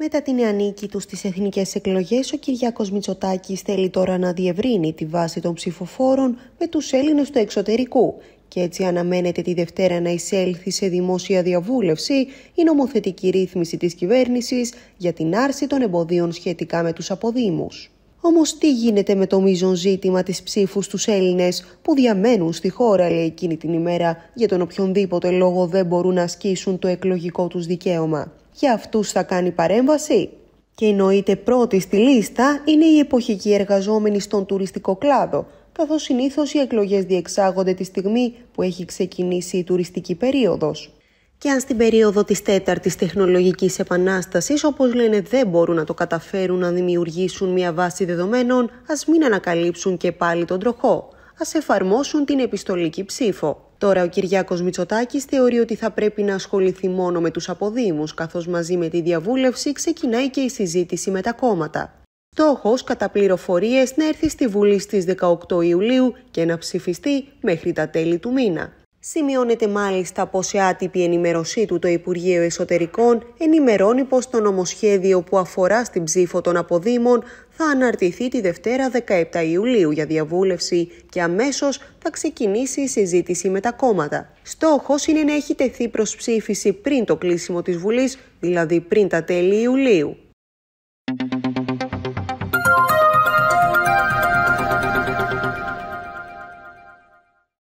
Μετά την ανίκη τους στις εθνικές εκλογές, ο Κυριάκος Μητσοτάκης θέλει τώρα να διευρύνει τη βάση των ψηφοφόρων με τους Έλληνες του εξωτερικού και έτσι αναμένεται τη Δευτέρα να εισέλθει σε δημόσια διαβούλευση η νομοθετική ρύθμιση της κυβέρνησης για την άρση των εμποδίων σχετικά με τους αποδήμους. Όμως, τι γίνεται με το μείζον ζήτημα της ψήφου στους Έλληνες που διαμένουν στη χώρα, λέει εκείνη την ημέρα, για τον οποιονδήποτε λόγο δεν μπορούν να ασκήσουν το εκλογικό τους δικαίωμα για αυτούς θα κάνει παρέμβαση. Και εννοείται πρώτη στη λίστα είναι οι εποχικοί εργαζόμενοι στον τουριστικό κλάδο, καθώς συνήθως οι εκλογές διεξάγονται τη στιγμή που έχει ξεκινήσει η τουριστική περίοδος. Και αν στην περίοδο της τέταρτης τεχνολογικής επανάστασης, όπως λένε δεν μπορούν να το καταφέρουν να δημιουργήσουν μια βάση δεδομένων, ας μην ανακαλύψουν και πάλι τον τροχό. Ας εφαρμόσουν την επιστολική ψήφο. Τώρα ο Κυριάκος Μητσοτάκης θεωρεί ότι θα πρέπει να ασχοληθεί μόνο με τους αποδήμους, καθώς μαζί με τη διαβούλευση ξεκινάει και η συζήτηση με τα κόμματα. Στόχος, κατά πληροφορίες, να έρθει στη Βουλή στις 18 Ιουλίου και να ψηφιστεί μέχρι τα τέλη του μήνα. Σημειώνεται μάλιστα πως σε άτυπη ενημερωσή του το Υπουργείο Εσωτερικών ενημερώνει πως το νομοσχέδιο που αφορά στην ψήφο των αποδήμων θα αναρτηθεί τη Δευτέρα 17 Ιουλίου για διαβούλευση και αμέσως θα ξεκινήσει η συζήτηση με τα κόμματα. Στόχος είναι να έχει τεθεί προς ψήφιση πριν το κλείσιμο της Βουλής, δηλαδή πριν τα τέλη Ιουλίου.